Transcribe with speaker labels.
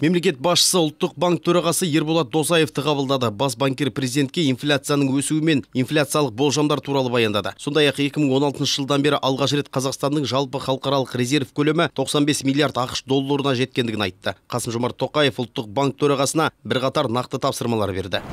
Speaker 1: мемлекет басшысы ұлттық банк төрағасы ерболат досаевты қабылдады бас банкир президентке инфляцияның өсуі мен инфляциялық болжамдар туралы баяндады сондай ақ 2016 жылдан бері алғаш рет қазақстанның жалпы халықаралық резерв көлемі 95 миллиард ақш долларына жеткендігін айтты қасым жомарт тоқаев ұлттық банк төрағасына бірқатар нақты тапсырмалар берді